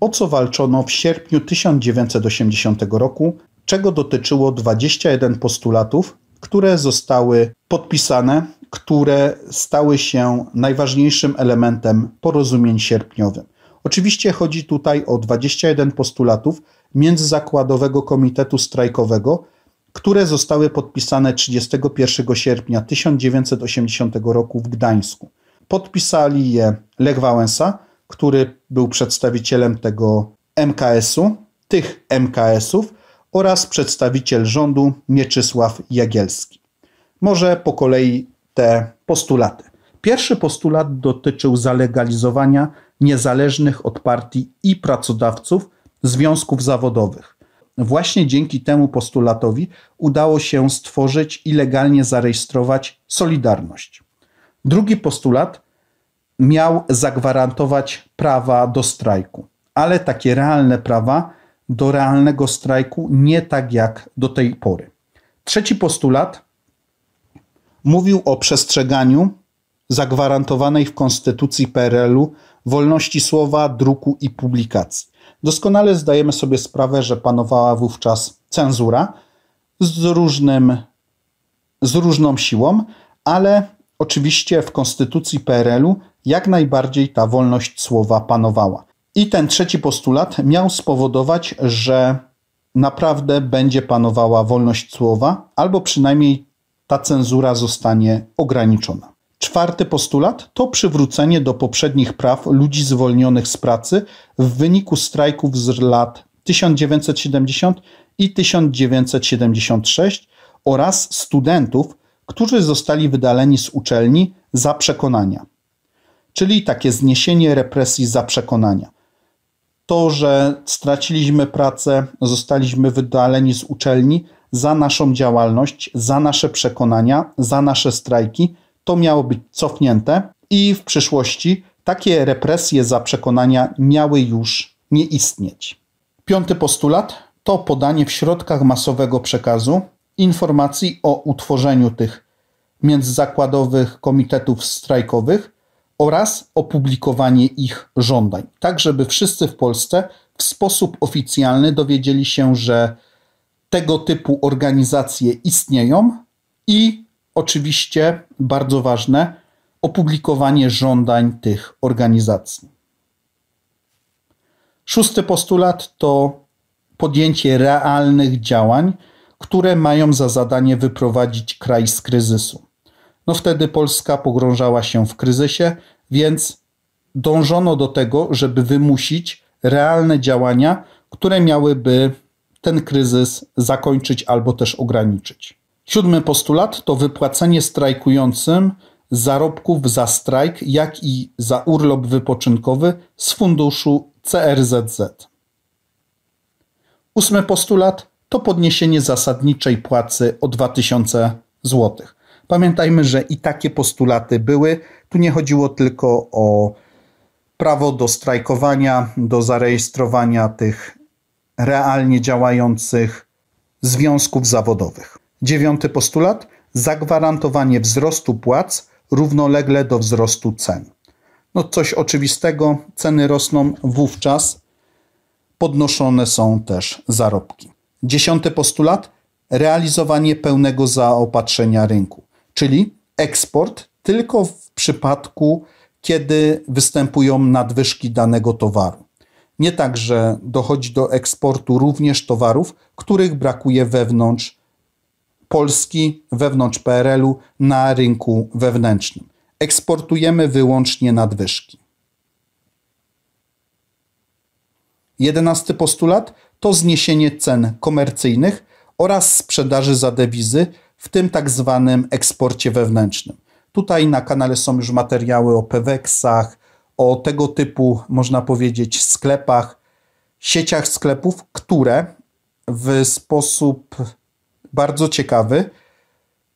o co walczono w sierpniu 1980 roku, czego dotyczyło 21 postulatów, które zostały podpisane, które stały się najważniejszym elementem porozumień sierpniowym. Oczywiście chodzi tutaj o 21 postulatów Międzyzakładowego Komitetu Strajkowego, które zostały podpisane 31 sierpnia 1980 roku w Gdańsku. Podpisali je Lech Wałęsa, który był przedstawicielem tego MKS-u, tych MKS-ów oraz przedstawiciel rządu Mieczysław Jagielski. Może po kolei te postulaty. Pierwszy postulat dotyczył zalegalizowania niezależnych od partii i pracodawców związków zawodowych. Właśnie dzięki temu postulatowi udało się stworzyć i legalnie zarejestrować Solidarność. Drugi postulat miał zagwarantować prawa do strajku, ale takie realne prawa do realnego strajku, nie tak jak do tej pory. Trzeci postulat mówił o przestrzeganiu zagwarantowanej w Konstytucji PRL-u wolności słowa, druku i publikacji. Doskonale zdajemy sobie sprawę, że panowała wówczas cenzura z, różnym, z różną siłą, ale oczywiście w Konstytucji PRL-u jak najbardziej ta wolność słowa panowała. I ten trzeci postulat miał spowodować, że naprawdę będzie panowała wolność słowa, albo przynajmniej ta cenzura zostanie ograniczona. Czwarty postulat to przywrócenie do poprzednich praw ludzi zwolnionych z pracy w wyniku strajków z lat 1970 i 1976 oraz studentów, którzy zostali wydaleni z uczelni za przekonania czyli takie zniesienie represji za przekonania. To, że straciliśmy pracę, zostaliśmy wydaleni z uczelni za naszą działalność, za nasze przekonania, za nasze strajki, to miało być cofnięte i w przyszłości takie represje za przekonania miały już nie istnieć. Piąty postulat to podanie w środkach masowego przekazu informacji o utworzeniu tych międzyzakładowych komitetów strajkowych oraz opublikowanie ich żądań, tak żeby wszyscy w Polsce w sposób oficjalny dowiedzieli się, że tego typu organizacje istnieją i oczywiście bardzo ważne opublikowanie żądań tych organizacji. Szósty postulat to podjęcie realnych działań, które mają za zadanie wyprowadzić kraj z kryzysu no wtedy Polska pogrążała się w kryzysie, więc dążono do tego, żeby wymusić realne działania, które miałyby ten kryzys zakończyć albo też ograniczyć. Siódmy postulat to wypłacenie strajkującym zarobków za strajk, jak i za urlop wypoczynkowy z funduszu CRZZ. Ósmy postulat to podniesienie zasadniczej płacy o 2000 zł. Pamiętajmy, że i takie postulaty były. Tu nie chodziło tylko o prawo do strajkowania, do zarejestrowania tych realnie działających związków zawodowych. Dziewiąty postulat zagwarantowanie wzrostu płac równolegle do wzrostu cen. No coś oczywistego, ceny rosną wówczas, podnoszone są też zarobki. Dziesiąty postulat realizowanie pełnego zaopatrzenia rynku czyli eksport tylko w przypadku, kiedy występują nadwyżki danego towaru. Nie tak, że dochodzi do eksportu również towarów, których brakuje wewnątrz Polski, wewnątrz PRL-u, na rynku wewnętrznym. Eksportujemy wyłącznie nadwyżki. Jedenasty postulat to zniesienie cen komercyjnych oraz sprzedaży za dewizy w tym tak zwanym eksporcie wewnętrznym. Tutaj na kanale są już materiały o Peweksach, o tego typu, można powiedzieć, sklepach, sieciach sklepów, które w sposób bardzo ciekawy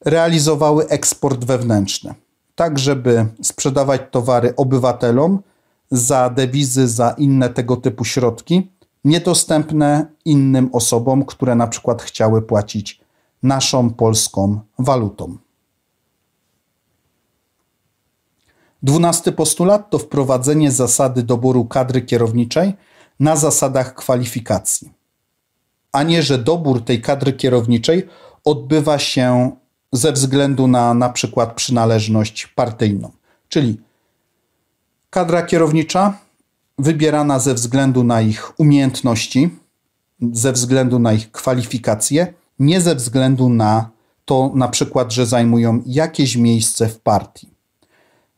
realizowały eksport wewnętrzny, tak żeby sprzedawać towary obywatelom za dewizy, za inne tego typu środki, niedostępne innym osobom, które na przykład chciały płacić naszą polską walutą. Dwunasty postulat to wprowadzenie zasady doboru kadry kierowniczej na zasadach kwalifikacji, a nie że dobór tej kadry kierowniczej odbywa się ze względu na na przykład przynależność partyjną, czyli kadra kierownicza wybierana ze względu na ich umiejętności, ze względu na ich kwalifikacje, nie ze względu na to na przykład, że zajmują jakieś miejsce w partii.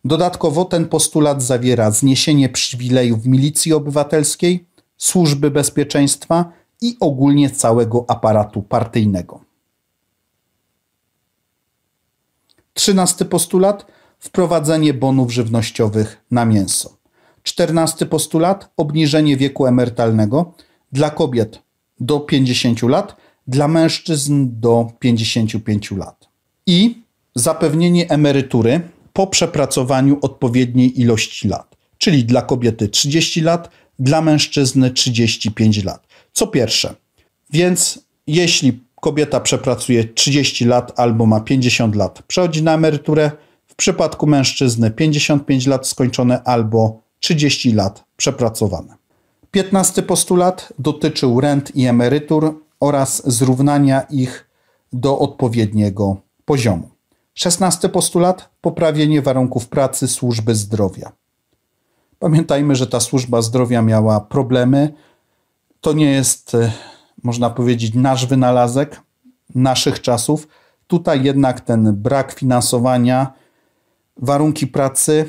Dodatkowo ten postulat zawiera zniesienie przywilejów milicji obywatelskiej, służby bezpieczeństwa i ogólnie całego aparatu partyjnego. Trzynasty postulat wprowadzenie bonów żywnościowych na mięso. Czternasty postulat obniżenie wieku emerytalnego dla kobiet do 50 lat dla mężczyzn do 55 lat i zapewnienie emerytury po przepracowaniu odpowiedniej ilości lat, czyli dla kobiety 30 lat, dla mężczyzny 35 lat. Co pierwsze, więc jeśli kobieta przepracuje 30 lat albo ma 50 lat, przechodzi na emeryturę, w przypadku mężczyzny 55 lat skończone albo 30 lat przepracowane. Piętnasty postulat dotyczył rent i emerytur oraz zrównania ich do odpowiedniego poziomu. Szesnasty postulat poprawienie warunków pracy służby zdrowia. Pamiętajmy, że ta służba zdrowia miała problemy. To nie jest, e, można powiedzieć, nasz wynalazek naszych czasów. Tutaj jednak ten brak finansowania, warunki pracy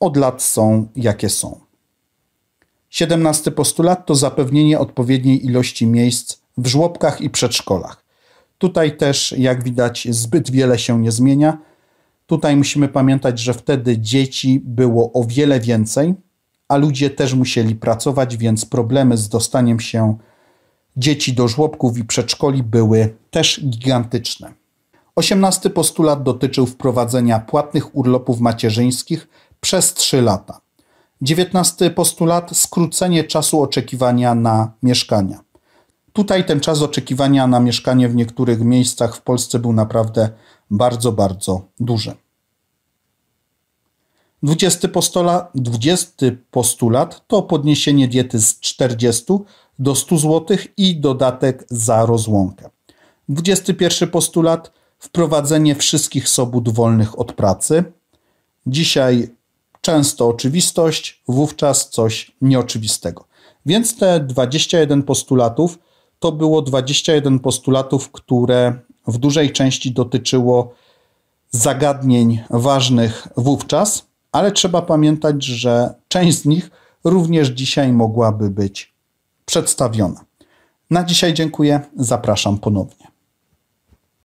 od lat są jakie są. Siedemnasty postulat to zapewnienie odpowiedniej ilości miejsc w żłobkach i przedszkolach. Tutaj też, jak widać, zbyt wiele się nie zmienia. Tutaj musimy pamiętać, że wtedy dzieci było o wiele więcej, a ludzie też musieli pracować, więc problemy z dostaniem się dzieci do żłobków i przedszkoli były też gigantyczne. Osiemnasty postulat dotyczył wprowadzenia płatnych urlopów macierzyńskich przez 3 lata. Dziewiętnasty postulat skrócenie czasu oczekiwania na mieszkania. Tutaj ten czas oczekiwania na mieszkanie w niektórych miejscach w Polsce był naprawdę bardzo, bardzo duży. Dwudziesty postulat, postulat to podniesienie diety z 40 do 100 zł i dodatek za rozłąkę. pierwszy postulat wprowadzenie wszystkich sobót wolnych od pracy. Dzisiaj często oczywistość, wówczas coś nieoczywistego. Więc te 21 postulatów to było 21 postulatów, które w dużej części dotyczyło zagadnień ważnych wówczas, ale trzeba pamiętać, że część z nich również dzisiaj mogłaby być przedstawiona. Na dzisiaj dziękuję, zapraszam ponownie.